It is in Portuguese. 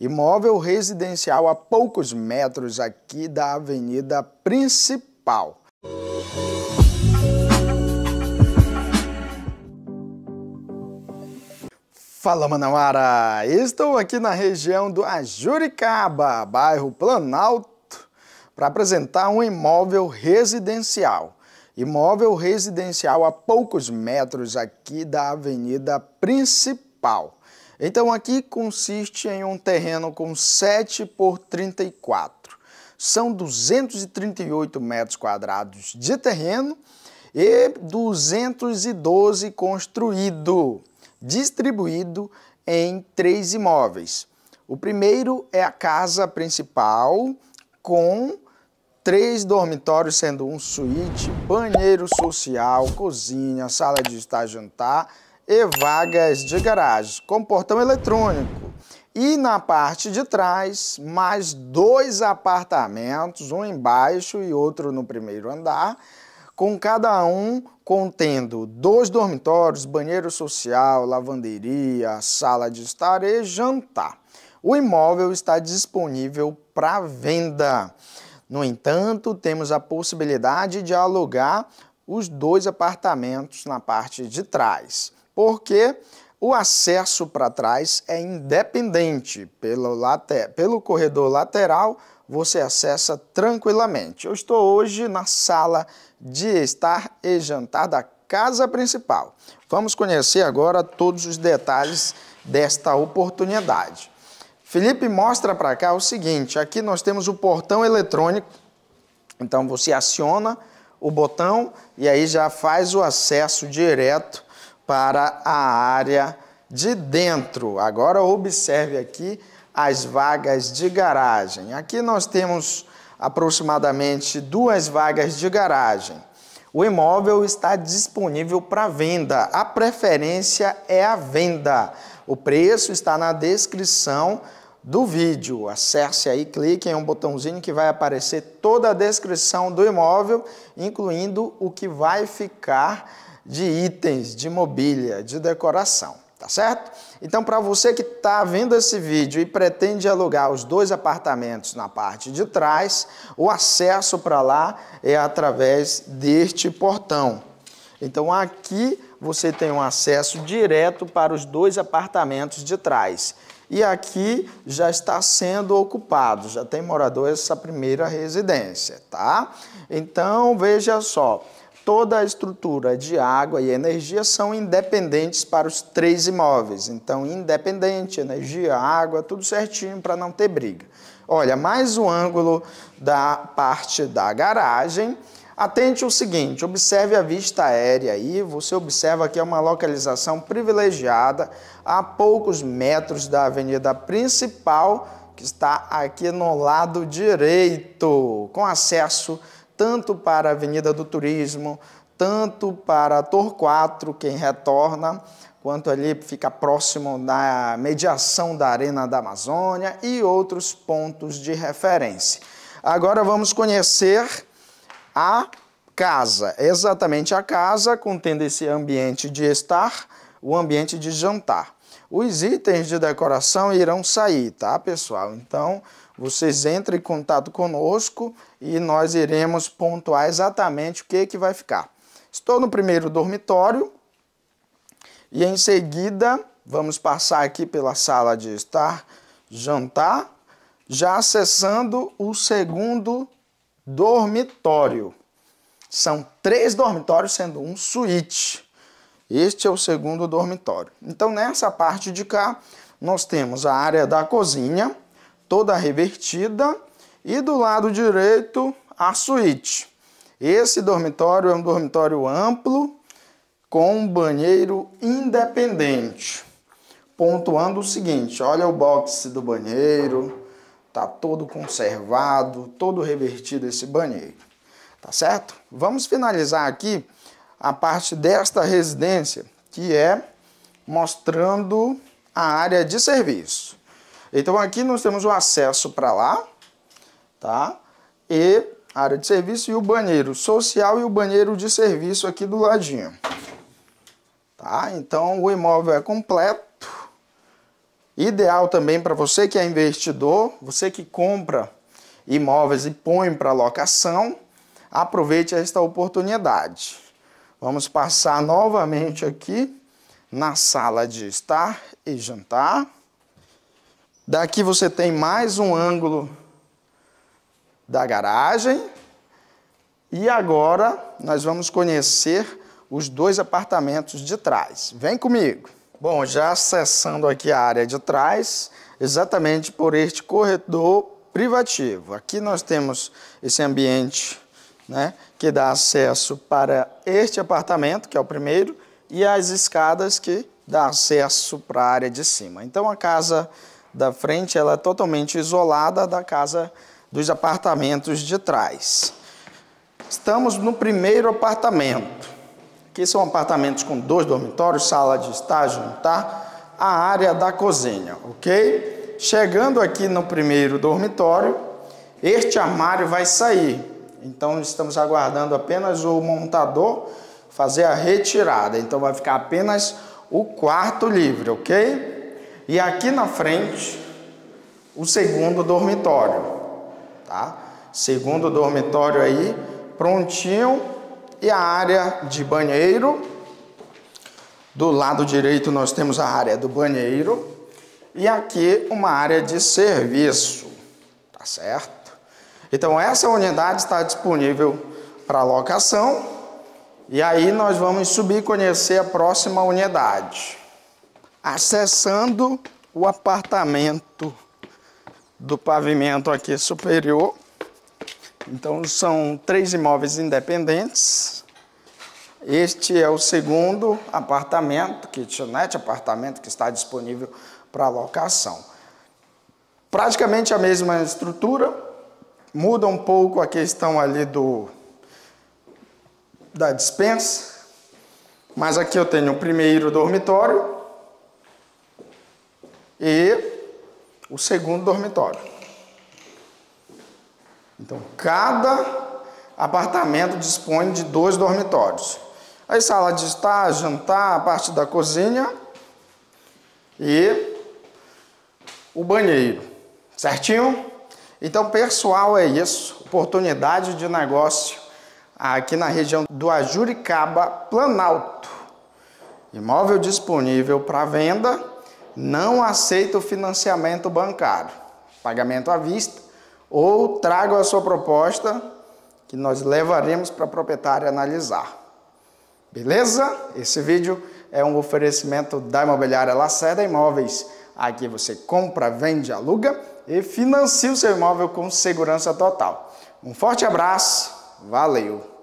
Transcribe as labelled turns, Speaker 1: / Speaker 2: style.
Speaker 1: imóvel residencial a poucos metros aqui da avenida principal. Fala Manauara! Estou aqui na região do Ajuricaba, bairro Planalto, para apresentar um imóvel residencial. Imóvel residencial a poucos metros aqui da avenida principal. Então aqui consiste em um terreno com 7 por 34. São 238 metros quadrados de terreno e 212 construído, distribuído em três imóveis. O primeiro é a casa principal com três dormitórios, sendo um suíte, banheiro social, cozinha, sala de estar jantar, e vagas de garagem, com portão eletrônico. E na parte de trás, mais dois apartamentos, um embaixo e outro no primeiro andar, com cada um contendo dois dormitórios, banheiro social, lavanderia, sala de estar e jantar. O imóvel está disponível para venda. No entanto, temos a possibilidade de alugar os dois apartamentos na parte de trás porque o acesso para trás é independente. Pelo, later, pelo corredor lateral, você acessa tranquilamente. Eu estou hoje na sala de estar e jantar da casa principal. Vamos conhecer agora todos os detalhes desta oportunidade. Felipe mostra para cá o seguinte, aqui nós temos o portão eletrônico, então você aciona o botão e aí já faz o acesso direto para a área de dentro. Agora observe aqui as vagas de garagem. Aqui nós temos aproximadamente duas vagas de garagem. O imóvel está disponível para venda. A preferência é a venda. O preço está na descrição do vídeo. Acesse aí, clique em um botãozinho que vai aparecer toda a descrição do imóvel, incluindo o que vai ficar de itens, de mobília, de decoração, tá certo? Então, para você que está vendo esse vídeo e pretende alugar os dois apartamentos na parte de trás, o acesso para lá é através deste portão. Então, aqui você tem um acesso direto para os dois apartamentos de trás. E aqui já está sendo ocupado, já tem morador essa primeira residência, tá? Então, veja só, toda a estrutura de água e energia são independentes para os três imóveis. Então, independente, energia, água, tudo certinho para não ter briga. Olha, mais o ângulo da parte da garagem. Atente o seguinte, observe a vista aérea aí, você observa que é uma localização privilegiada a poucos metros da avenida principal, que está aqui no lado direito, com acesso tanto para a Avenida do Turismo, tanto para a Tor 4 quem retorna, quanto ali fica próximo da mediação da Arena da Amazônia e outros pontos de referência. Agora vamos conhecer a casa, exatamente a casa contendo esse ambiente de estar, o ambiente de jantar. Os itens de decoração irão sair, tá, pessoal? Então, vocês entrem em contato conosco e nós iremos pontuar exatamente o que, que vai ficar. Estou no primeiro dormitório e em seguida vamos passar aqui pela sala de estar, jantar, já acessando o segundo dormitório. São três dormitórios, sendo um suíte. Este é o segundo dormitório. Então, nessa parte de cá, nós temos a área da cozinha, toda revertida, e do lado direito a suíte. Esse dormitório é um dormitório amplo com um banheiro independente. Pontuando o seguinte, olha o boxe do banheiro, tá todo conservado, todo revertido esse banheiro. Tá certo? Vamos finalizar aqui a parte desta residência, que é mostrando a área de serviço. Então aqui nós temos o acesso para lá, tá? E área de serviço e o banheiro social e o banheiro de serviço aqui do ladinho. Tá? Então o imóvel é completo. Ideal também para você que é investidor, você que compra imóveis e põe para locação, aproveite esta oportunidade. Vamos passar novamente aqui na sala de estar e jantar. Daqui você tem mais um ângulo da garagem. E agora nós vamos conhecer os dois apartamentos de trás. Vem comigo. Bom, já acessando aqui a área de trás, exatamente por este corredor privativo. Aqui nós temos esse ambiente né, que dá acesso para este apartamento, que é o primeiro, e as escadas que dá acesso para a área de cima. Então a casa da frente ela é totalmente isolada da casa dos apartamentos de trás. Estamos no primeiro apartamento. Aqui são apartamentos com dois dormitórios, sala de estar, tá a área da cozinha, ok? Chegando aqui no primeiro dormitório, este armário vai sair. Então estamos aguardando apenas o montador fazer a retirada. Então vai ficar apenas o quarto livre, ok? E aqui na frente, o segundo dormitório, tá? Segundo dormitório aí, prontinho. E a área de banheiro. Do lado direito nós temos a área do banheiro. E aqui uma área de serviço, tá certo? Então essa unidade está disponível para locação. E aí nós vamos subir e conhecer a próxima unidade acessando o apartamento do pavimento aqui superior. Então são três imóveis independentes. Este é o segundo apartamento, kitchenette, né, apartamento que está disponível para locação. Praticamente a mesma estrutura, muda um pouco a questão ali do da dispensa, mas aqui eu tenho o primeiro dormitório, e o segundo dormitório. Então, cada apartamento dispõe de dois dormitórios. a sala de estar, jantar, a parte da cozinha e o banheiro. Certinho? Então, pessoal, é isso. Oportunidade de negócio aqui na região do Ajuricaba Planalto. Imóvel disponível para venda não aceito financiamento bancário, pagamento à vista, ou trago a sua proposta que nós levaremos para a proprietária analisar. Beleza? Esse vídeo é um oferecimento da imobiliária Lacerda Imóveis. Aqui você compra, vende, aluga e financia o seu imóvel com segurança total. Um forte abraço, valeu!